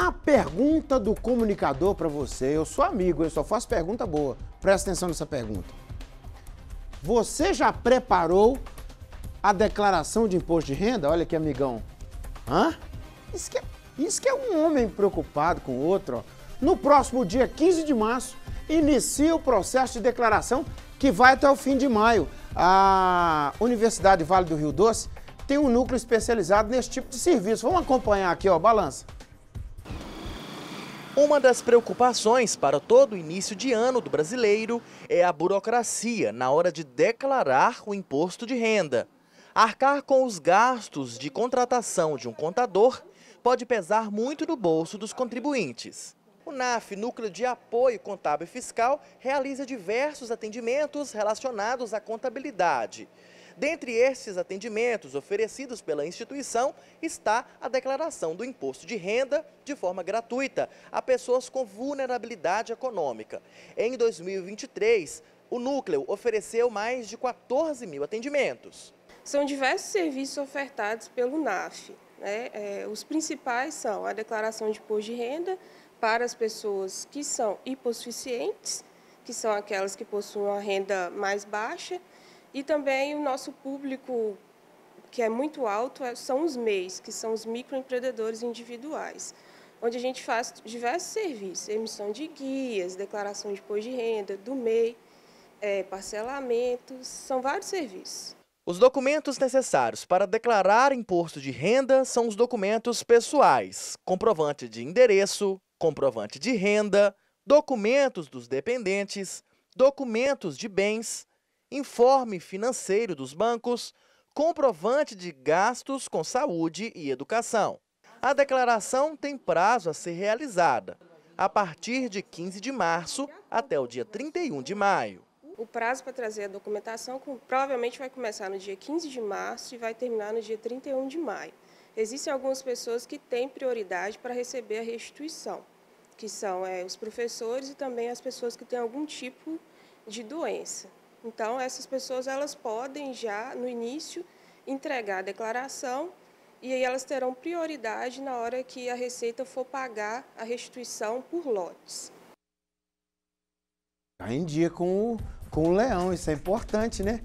A pergunta do comunicador para você, eu sou amigo, eu só faço pergunta boa. Presta atenção nessa pergunta. Você já preparou a declaração de imposto de renda? Olha que amigão. Hã? Isso que, é, isso que é um homem preocupado com o outro. Ó. No próximo dia 15 de março, inicia o processo de declaração que vai até o fim de maio. A Universidade Vale do Rio Doce tem um núcleo especializado nesse tipo de serviço. Vamos acompanhar aqui, ó, balança. Uma das preocupações para todo início de ano do brasileiro é a burocracia na hora de declarar o imposto de renda. Arcar com os gastos de contratação de um contador pode pesar muito no bolso dos contribuintes. O NAF, Núcleo de Apoio Contábil Fiscal, realiza diversos atendimentos relacionados à contabilidade. Dentre esses atendimentos oferecidos pela instituição está a declaração do imposto de renda de forma gratuita a pessoas com vulnerabilidade econômica. Em 2023, o núcleo ofereceu mais de 14 mil atendimentos. São diversos serviços ofertados pelo NAF. Né? É, os principais são a declaração de imposto de renda para as pessoas que são hipossuficientes, que são aquelas que possuem uma renda mais baixa, e também o nosso público, que é muito alto, é, são os MEIs, que são os microempreendedores individuais, onde a gente faz diversos serviços, emissão de guias, declaração de imposto de renda, do MEI, é, parcelamentos, são vários serviços. Os documentos necessários para declarar imposto de renda são os documentos pessoais, comprovante de endereço, comprovante de renda, documentos dos dependentes, documentos de bens, informe financeiro dos bancos, comprovante de gastos com saúde e educação. A declaração tem prazo a ser realizada, a partir de 15 de março até o dia 31 de maio. O prazo para trazer a documentação provavelmente vai começar no dia 15 de março e vai terminar no dia 31 de maio. Existem algumas pessoas que têm prioridade para receber a restituição, que são é, os professores e também as pessoas que têm algum tipo de doença. Então, essas pessoas elas podem já, no início, entregar a declaração e aí elas terão prioridade na hora que a Receita for pagar a restituição por lotes. Está em dia com o, com o leão, isso é importante, né?